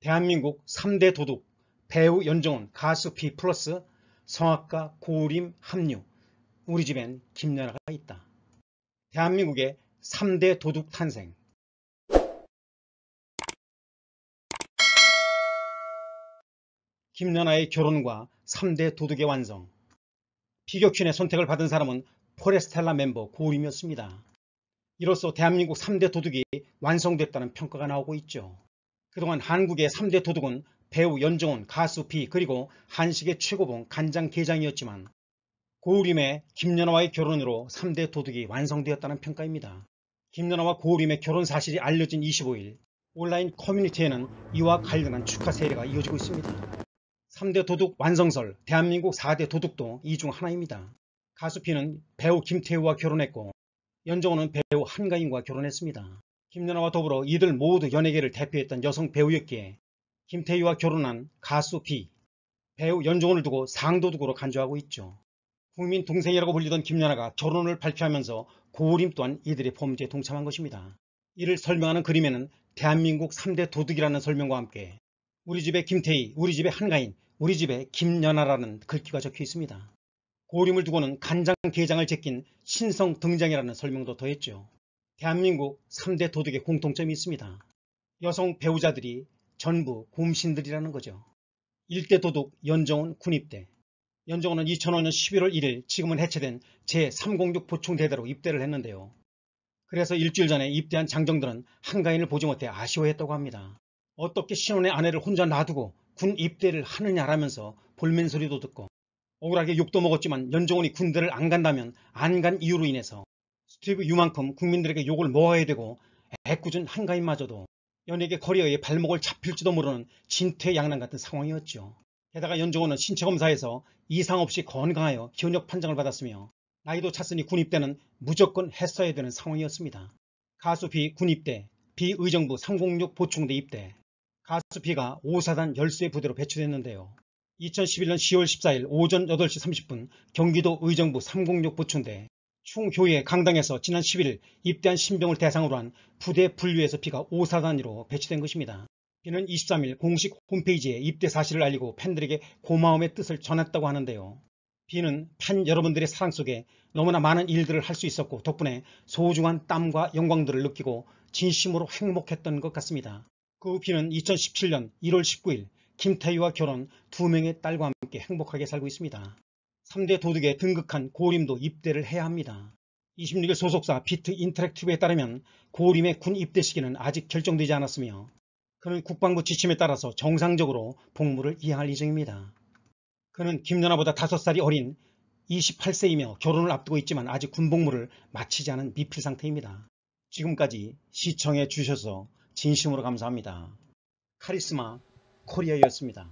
대한민국 3대 도둑, 배우 연정훈, 가수 B 플러스, 성악가 고우림, 합류, 우리 집엔 김연아가 있다. 대한민국의 3대 도둑 탄생 김연아의 결혼과 3대 도둑의 완성 피격신의 선택을 받은 사람은 포레스텔라 멤버 고우림이었습니다. 이로써 대한민국 3대 도둑이 완성됐다는 평가가 나오고 있죠. 그동안 한국의 3대 도둑은 배우 연정훈, 가수 비 그리고 한식의 최고봉 간장게장이었지만 고우림의 김연아와의 결혼으로 3대 도둑이 완성되었다는 평가입니다. 김연아와 고우림의 결혼 사실이 알려진 25일 온라인 커뮤니티에는 이와 관련한 축하 세례가 이어지고 있습니다. 3대 도둑 완성설, 대한민국 4대 도둑도 이 중 하나입니다. 가수 피는 배우 김태우와 결혼했고 연정훈은 배우 한가인과 결혼했습니다. 김연아와 더불어 이들 모두 연예계를 대표했던 여성 배우였기에 김태희와 결혼한 가수 B, 배우 연종원을 두고 상도둑으로 간주하고 있죠. 국민 동생이라고 불리던 김연아가 결혼을 발표하면서 고우림 또한 이들의 범죄에 동참한 것입니다. 이를 설명하는 그림에는 대한민국 3대 도둑이라는 설명과 함께 우리 집에 김태희, 우리 집에 한가인, 우리 집에 김연아라는 글귀가 적혀 있습니다. 고림을 두고는 간장 게장을 제낀 신성 등장이라는 설명도 더했죠. 대한민국 3대 도둑의 공통점이 있습니다. 여성 배우자들이 전부 곰신들이라는 거죠. 1대 도둑 연정훈 군입대 연정훈은 2005년 11월 1일 지금은 해체된 제306 보충대대로 입대를 했는데요. 그래서 일주일 전에 입대한 장정들은 한가인을 보지 못해 아쉬워했다고 합니다. 어떻게 신혼의 아내를 혼자 놔두고 군 입대를 하느냐라면서 볼멘 소리도 듣고 억울하게 욕도 먹었지만 연정훈이 군대를 안 간다면 안 간 이유로 인해서 스티브 유만큼 국민들에게 욕을 모아야 되고 애꿎은 한가인마저도 연예계 거리에 발목을 잡힐지도 모르는 진퇴양난 같은 상황이었죠. 게다가 연정호는 신체검사에서 이상 없이 건강하여 현역 판정을 받았으며 나이도 찼으니 군입대는 무조건 했어야 되는 상황이었습니다. 가수 비 군입대, 비의정부 306 보충대 입대, 가수 비가 5사단 열수 부대로 배치됐는데요. 2011년 10월 14일 오전 8시 30분 경기도 의정부 306 보충대 충교회 강당에서 지난 10일 입대한 신병을 대상으로 한 부대 분류에서 피가 5사단위로 배치된 것입니다. 이는 23일 공식 홈페이지에 입대 사실을 알리고 팬들에게 고마움의 뜻을 전했다고 하는데요. 비는 팬 여러분들의 사랑 속에 너무나 많은 일들을 할 수 있었고 덕분에 소중한 땀과 영광들을 느끼고 진심으로 행복했던 것 같습니다. 그 비는 2017년 1월 19일 김태희와 결혼 두 명의 딸과 함께 행복하게 살고 있습니다. 3대 도둑에 등극한 고림도 입대를 해야 합니다. 26일 소속사 비트 인터랙티브에 따르면 고림의 군 입대 시기는 아직 결정되지 않았으며 그는 국방부 지침에 따라서 정상적으로 복무를 이행할 예정입니다. 그는 김연아보다 5살이 어린 28세이며 결혼을 앞두고 있지만 아직 군복무를 마치지 않은 미필 상태입니다. 지금까지 시청해 주셔서 진심으로 감사합니다. 카리스마 코리아였습니다.